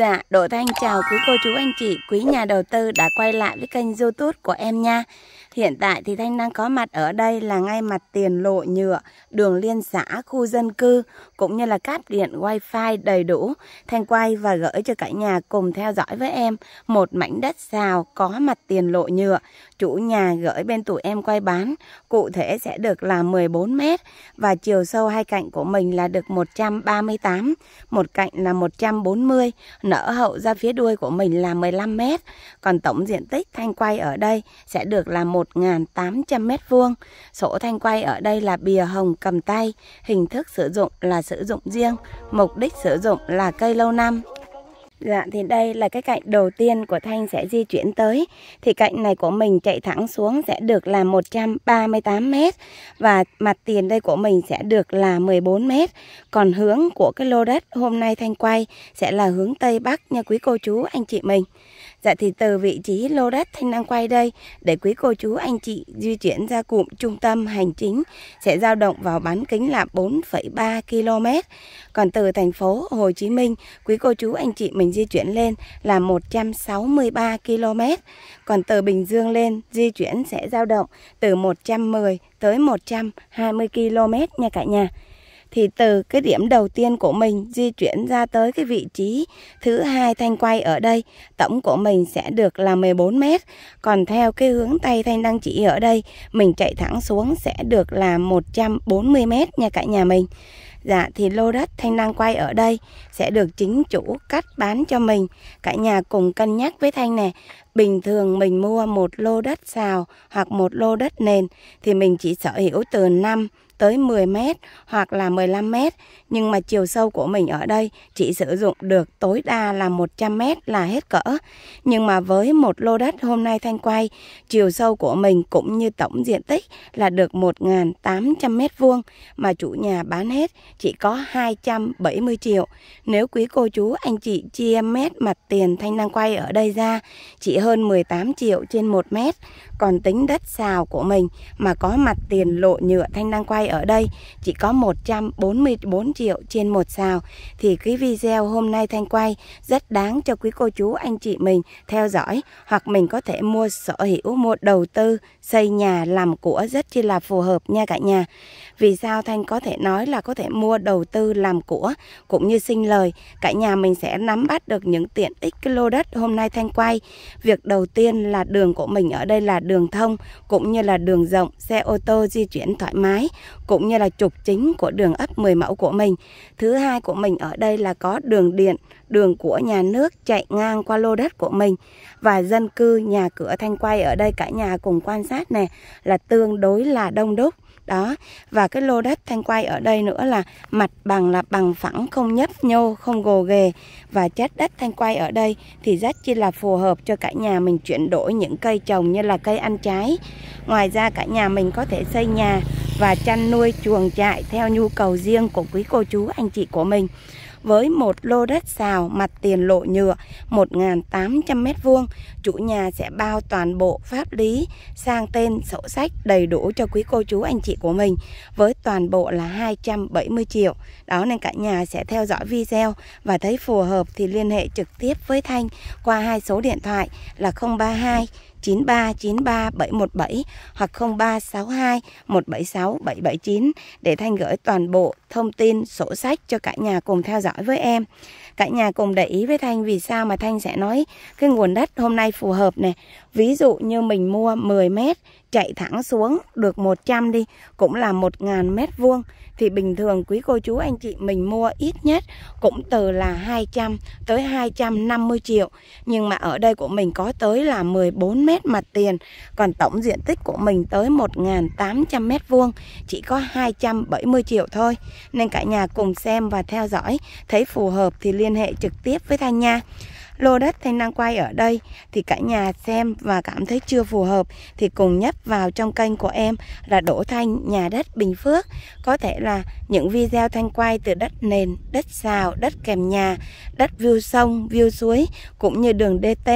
Dạ, Đỗ Thanh chào quý cô chú anh chị, quý nhà đầu tư đã quay lại với kênh youtube của em nha. Hiện tại thì Thanh đang có mặt ở đây là ngay mặt tiền lộ nhựa, đường liên xã, khu dân cư, cũng như là cáp điện wifi đầy đủ. Thanh quay và gửi cho cả nhà cùng theo dõi với em một mảnh đất xào có mặt tiền lộ nhựa. Chủ nhà gửi bên tụi em quay bán, cụ thể sẽ được là 14 mét và chiều sâu hai cạnh của mình là được 138, một cạnh là 140 nở hậu ra phía đuôi của mình là 15 mét, còn tổng diện tích thanh quay ở đây sẽ được là 1.800 mét vuông. Sổ thanh quay ở đây là bìa hồng cầm tay, hình thức sử dụng là sử dụng riêng, mục đích sử dụng là cây lâu năm. Dạ thì đây là cái cạnh đầu tiên của Thanh sẽ di chuyển tới Thì cạnh này của mình chạy thẳng xuống sẽ được là 138 m Và mặt tiền đây của mình sẽ được là 14 m Còn hướng của cái lô đất hôm nay Thanh quay sẽ là hướng Tây Bắc nha quý cô chú anh chị mình Dạ thì từ vị trí lô đất Thanh đang quay đây để quý cô chú anh chị di chuyển ra cụm trung tâm hành chính sẽ dao động vào bán kính là 4,3 km. Còn từ thành phố Hồ Chí Minh, quý cô chú anh chị mình di chuyển lên là 163 km. Còn từ Bình Dương lên di chuyển sẽ dao động từ 110 tới 120 km nha cả nhà thì từ cái điểm đầu tiên của mình di chuyển ra tới cái vị trí thứ hai thanh quay ở đây tổng của mình sẽ được là 14 mét còn theo cái hướng tay thanh đang chỉ ở đây mình chạy thẳng xuống sẽ được là 140 mét nha cả nhà mình Dạ thì lô đất Thanh đang quay ở đây sẽ được chính chủ cắt bán cho mình. Cả nhà cùng cân nhắc với Thanh nè. Bình thường mình mua một lô đất xào hoặc một lô đất nền thì mình chỉ sở hữu từ 5 tới 10 mét hoặc là 15 mét nhưng mà chiều sâu của mình ở đây chỉ sử dụng được tối đa là 100 mét là hết cỡ. Nhưng mà với một lô đất hôm nay Thanh quay, chiều sâu của mình cũng như tổng diện tích là được 1.800 mét vuông mà chủ nhà bán hết chỉ có 270 triệu. Nếu quý cô chú anh chị chia mét mặt tiền Thanh đang quay ở đây ra chỉ hơn 18 triệu trên 1 mét. Còn tính đất xào của mình mà có mặt tiền lộ nhựa Thanh đang quay ở đây chỉ có 144 triệu trên một sào thì cái video hôm nay Thanh quay rất đáng cho quý cô chú anh chị mình theo dõi hoặc mình có thể mua sở hữu mua đầu tư xây nhà làm của rất chi là phù hợp nha cả nhà. Vì sao Thanh có thể nói là có thể mua đầu tư làm của cũng như sinh lời cả nhà mình sẽ nắm bắt được những tiện ích cái lô đất hôm nay Thanh quay. Việc đầu tiên là đường của mình ở đây là đường thông cũng như là đường rộng, xe ô tô di chuyển thoải mái cũng như là trục chính của đường ấp 10 mẫu của mình. Thứ hai của mình ở đây là có đường điện đường của nhà nước chạy ngang qua lô đất của mình và dân cư nhà cửa thanh quay ở đây cả nhà cùng quan sát nè là tương đối là đông đúc đó và cái lô đất thanh quay ở đây nữa là mặt bằng là bằng phẳng không nhấp nhô không gồ ghề và chất đất thanh quay ở đây thì rất chi là phù hợp cho cả nhà mình chuyển đổi những cây trồng như là cây ăn trái ngoài ra cả nhà mình có thể xây nhà và chăn nuôi chuồng trại theo nhu cầu riêng của quý cô chú anh chị của mình với một lô đất xào mặt tiền lộ nhựa 1.800m2. Chủ nhà sẽ bao toàn bộ pháp lý sang tên sổ sách đầy đủ cho quý cô chú anh chị của mình với toàn bộ là 270 triệu. Đó nên cả nhà sẽ theo dõi video và thấy phù hợp thì liên hệ trực tiếp với Thanh qua hai số điện thoại là 032 93 93 717 hoặc 0362 176 779 để Thanh gửi toàn bộ thông tin sổ sách cho cả nhà cùng theo dõi với em. Cả nhà cùng để ý với Thanh vì sao mà Thanh sẽ nói cái nguồn đất hôm nay phù hợp này. Ví dụ như mình mua 10 mét chạy thẳng xuống được 100 đi cũng là 1.000 mét vuông thì bình thường quý cô chú anh chị mình mua ít nhất cũng từ là 200 tới 250 triệu nhưng mà ở đây của mình có tới là 14 mét mặt tiền còn tổng diện tích của mình tới 1.800 mét vuông chỉ có 270 triệu thôi nên cả nhà cùng xem và theo dõi thấy phù hợp thì liên hệ trực tiếp với Thanh Nha lô đất Thanh đang quay ở đây thì cả nhà xem và cảm thấy chưa phù hợp thì cùng nhấp vào trong kênh của em là đổ Thanh Nhà đất Bình Phước. Có thể là những video Thanh quay từ đất nền, đất xào, đất kèm nhà, đất view sông, view suối cũng như đường DT.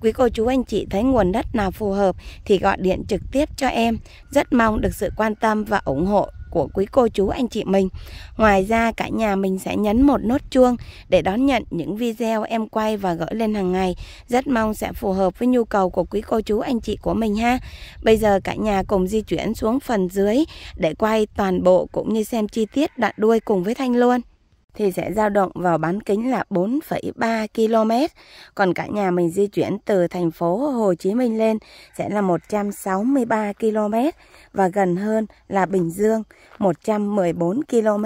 Quý cô chú anh chị thấy nguồn đất nào phù hợp thì gọi điện trực tiếp cho em. Rất mong được sự quan tâm và ủng hộ của quý cô chú anh chị mình. Ngoài ra cả nhà mình sẽ nhấn một nốt chuông để đón nhận những video em quay và gửi lên hàng ngày. Rất mong sẽ phù hợp với nhu cầu của quý cô chú anh chị của mình ha. Bây giờ cả nhà cùng di chuyển xuống phần dưới để quay toàn bộ cũng như xem chi tiết đoạn đuôi cùng với Thanh luôn thì sẽ dao động vào bán kính là 4,3 km. Còn cả nhà mình di chuyển từ thành phố Hồ Chí Minh lên sẽ là 163 km và gần hơn là Bình Dương 114 km.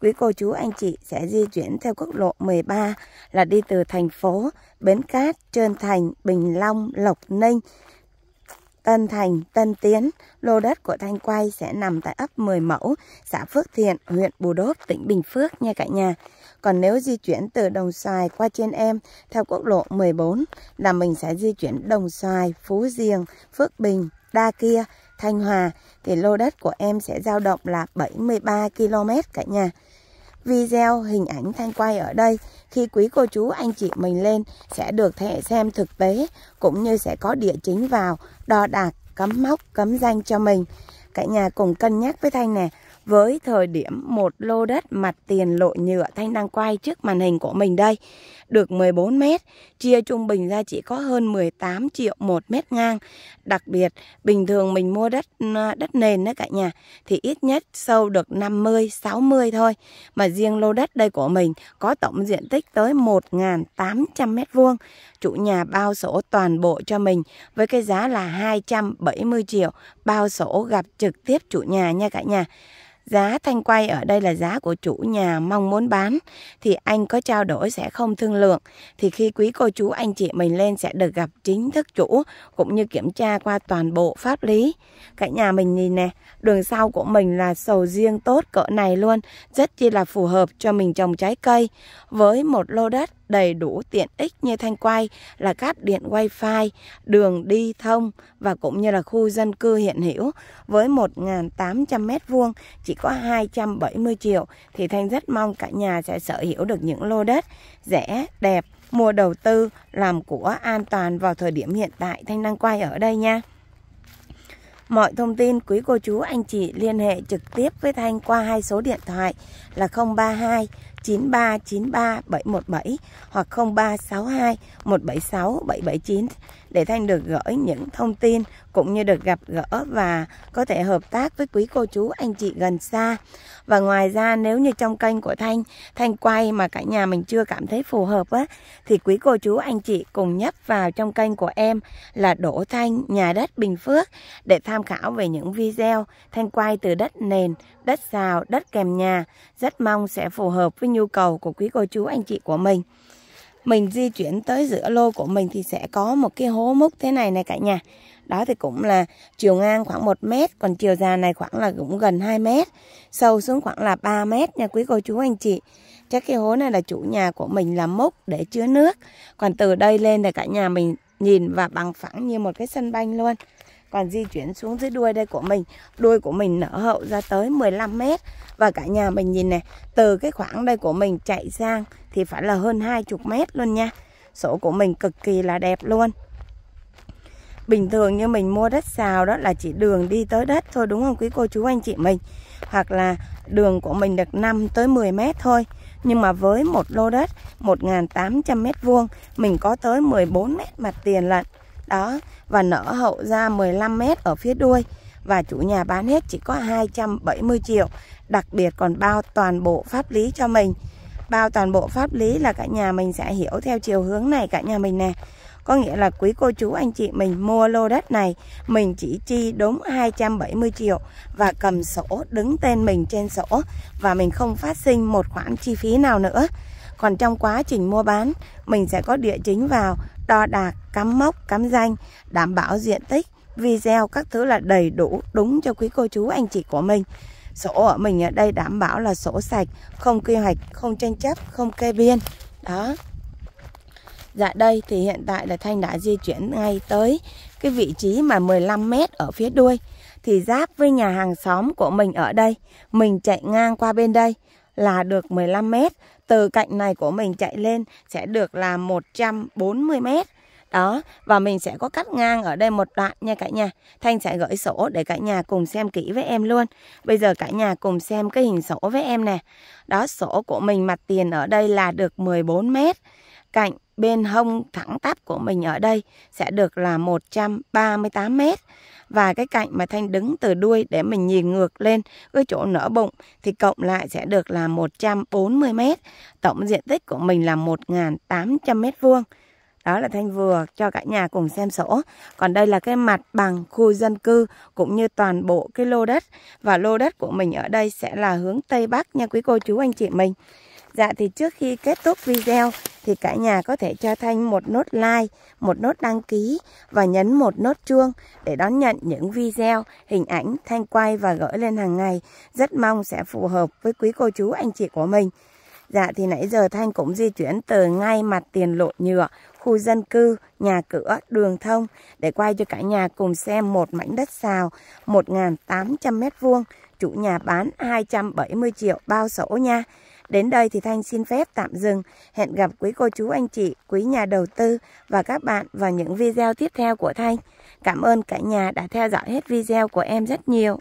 Quý cô chú anh chị sẽ di chuyển theo quốc lộ 13 là đi từ thành phố Bến Cát, Trơn Thành, Bình Long, Lộc Ninh Tân Thành, Tân Tiến, lô đất của Thanh Quay sẽ nằm tại ấp 10 Mẫu, xã Phước Thiện, huyện Bù Đốp, tỉnh Bình Phước nha cả nhà. Còn nếu di chuyển từ Đồng Xoài qua trên em theo quốc lộ 14 là mình sẽ di chuyển Đồng Xoài, Phú Diềng, Phước Bình, Đa Kia, Thanh Hòa thì lô đất của em sẽ dao động là 73 km cả nhà video hình ảnh thanh quay ở đây khi quý cô chú anh chị mình lên sẽ được thế xem thực tế cũng như sẽ có địa chính vào đo đạc cấm móc cấm danh cho mình cả nhà cùng cân nhắc với thanh nè với thời điểm một lô đất mặt tiền lộ nhựa Thanh đang quay trước màn hình của mình đây, được 14 mét, chia trung bình ra chỉ có hơn 18 triệu một mét ngang. Đặc biệt, bình thường mình mua đất à, đất nền đó cả nhà, thì ít nhất sâu được 50, 60 thôi. Mà riêng lô đất đây của mình có tổng diện tích tới 1.800 mét vuông. Chủ nhà bao sổ toàn bộ cho mình với cái giá là 270 triệu, bao sổ gặp trực tiếp chủ nhà nha cả nhà giá thanh quay ở đây là giá của chủ nhà mong muốn bán thì anh có trao đổi sẽ không thương lượng thì khi quý cô chú anh chị mình lên sẽ được gặp chính thức chủ cũng như kiểm tra qua toàn bộ pháp lý cả nhà mình nhìn nè đường sau của mình là sầu riêng tốt cỡ này luôn rất chi là phù hợp cho mình trồng trái cây với một lô đất đầy đủ tiện ích như thanh quay là cáp điện wifi, đường đi thông và cũng như là khu dân cư hiện hữu với 1.800 m2 chỉ có 270 triệu thì Thanh rất mong cả nhà sẽ sở hữu được những lô đất rẻ, đẹp, mua đầu tư, làm của an toàn vào thời điểm hiện tại Thanh đang quay ở đây nha. Mọi thông tin quý cô chú anh chị liên hệ trực tiếp với Thanh qua hai số điện thoại là 032 9393 717 hoặc 0362 176 779 để Thanh được gửi những thông tin cũng như được gặp gỡ và có thể hợp tác với quý cô chú anh chị gần xa. Và ngoài ra nếu như trong kênh của Thanh, Thanh quay mà cả nhà mình chưa cảm thấy phù hợp á thì quý cô chú anh chị cùng nhấp vào trong kênh của em là Đỗ Thanh nhà đất Bình Phước để tham khảo về những video Thanh quay từ đất nền, đất xào, đất kèm nhà. Rất mong sẽ phù hợp với nhu cầu của quý cô chú anh chị của mình mình di chuyển tới giữa lô của mình thì sẽ có một cái hố múc thế này này cả nhà đó thì cũng là chiều ngang khoảng 1 mét còn chiều dài này khoảng là cũng gần 2 mét sâu xuống khoảng là 3 mét nha quý cô chú anh chị chắc cái hố này là chủ nhà của mình làm múc để chứa nước còn từ đây lên thì cả nhà mình nhìn và bằng phẳng như một cái sân banh luôn còn di chuyển xuống dưới đuôi đây của mình đuôi của mình nở hậu ra tới 15 mét và cả nhà mình nhìn này từ cái khoảng đây của mình chạy sang thì phải là hơn 20 mét luôn nha sổ của mình cực kỳ là đẹp luôn bình thường như mình mua đất xào đó là chỉ đường đi tới đất thôi đúng không quý cô chú anh chị mình hoặc là đường của mình được 5 tới 10 mét thôi nhưng mà với một lô đất 1.800 mét vuông mình có tới 14 mét mặt tiền lận đó và nở hậu ra 15 m ở phía đuôi và chủ nhà bán hết chỉ có 270 triệu, đặc biệt còn bao toàn bộ pháp lý cho mình. Bao toàn bộ pháp lý là cả nhà mình sẽ hiểu theo chiều hướng này cả nhà mình nè. Có nghĩa là quý cô chú anh chị mình mua lô đất này Mình chỉ chi đúng 270 triệu Và cầm sổ đứng tên mình trên sổ Và mình không phát sinh một khoản chi phí nào nữa Còn trong quá trình mua bán Mình sẽ có địa chính vào đo đạc, cắm mốc, cắm danh, đảm bảo diện tích, video các thứ là đầy đủ đúng cho quý cô chú anh chị của mình. Sổ ở mình ở đây đảm bảo là sổ sạch, không quy hoạch, không tranh chấp, không kê biên. Đó. Dạ đây thì hiện tại là Thanh đã di chuyển ngay tới cái vị trí mà 15 m ở phía đuôi thì giáp với nhà hàng xóm của mình ở đây. Mình chạy ngang qua bên đây là được 15 m từ cạnh này của mình chạy lên sẽ được là 140 mét đó và mình sẽ có cắt ngang ở đây một đoạn nha cả nhà thanh sẽ gửi sổ để cả nhà cùng xem kỹ với em luôn bây giờ cả nhà cùng xem cái hình sổ với em nè đó sổ của mình mặt tiền ở đây là được 14 mét cạnh bên hông thẳng tắp của mình ở đây sẽ được là 138 mét và cái cạnh mà Thanh đứng từ đuôi để mình nhìn ngược lên cái chỗ nở bụng thì cộng lại sẽ được là 140 mét. Tổng diện tích của mình là 1.800 mét vuông. Đó là Thanh vừa cho cả nhà cùng xem sổ. Còn đây là cái mặt bằng khu dân cư cũng như toàn bộ cái lô đất. Và lô đất của mình ở đây sẽ là hướng Tây Bắc nha quý cô chú anh chị mình. Dạ thì trước khi kết thúc video thì cả nhà có thể cho Thanh một nốt like, một nốt đăng ký và nhấn một nốt chuông để đón nhận những video, hình ảnh Thanh quay và gửi lên hàng ngày. Rất mong sẽ phù hợp với quý cô chú anh chị của mình. Dạ thì nãy giờ Thanh cũng di chuyển từ ngay mặt tiền lộ nhựa, khu dân cư, nhà cửa, đường thông để quay cho cả nhà cùng xem một mảnh đất xào 1.800 m vuông chủ nhà bán 270 triệu bao sổ nha. Đến đây thì Thanh xin phép tạm dừng. Hẹn gặp quý cô chú anh chị, quý nhà đầu tư và các bạn vào những video tiếp theo của Thanh. Cảm ơn cả nhà đã theo dõi hết video của em rất nhiều.